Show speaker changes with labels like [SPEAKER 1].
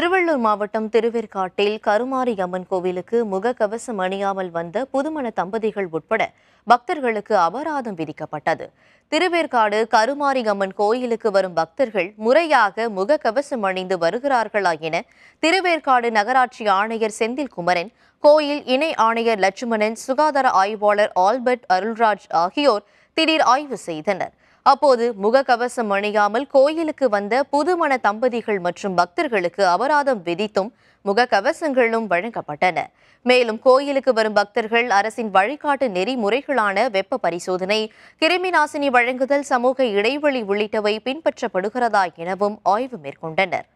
[SPEAKER 1] திருவள்ளூர் மாவட்டம் திருவேற்காட்டில் கருமாரி அம்மன் கோவிலுக்கு முகக்கவசம் அணியாமல் வந்த புதுமண தம்பதிகள் உட்பட பக்தர்களுக்கு அபராதம் விதிக்கப்பட்டது திருவேற்காடு கருமாரி அம்மன் கோயிலுக்கு வரும் பக்தர்கள் முறையாக முகக்கவசம் அணிந்து வருகிறார்களா என திருவேற்காடு நகராட்சி ஆணையர் செந்தில் குமரன் கோயில் இணை ஆணையர் லட்சுமணன் சுகாதார ஆய்வாளர் ஆல்பர்ட் அருள்ராஜ் ஆகியோர் திடீர் ஆய்வு செய்தனர் அப்போது முகக்கவசம் அணியாமல் கோயிலுக்கு வந்த புதுமண தம்பதிகள் மற்றும் பக்தர்களுக்கு அபராதம் விதித்தும் முகக்கவசங்களும் வழங்கப்பட்டன மேலும் கோயிலுக்கு வரும் பக்தர்கள் அரசின் வழிகாட்டு நெறிமுறைகளான வெப்ப பரிசோதனை கிருமி நாசினி வழங்குதல் சமூக இடைவெளி உள்ளிட்டவை பின்பற்றப்படுகிறதா எனவும் ஆய்வு மேற்கொண்டனர்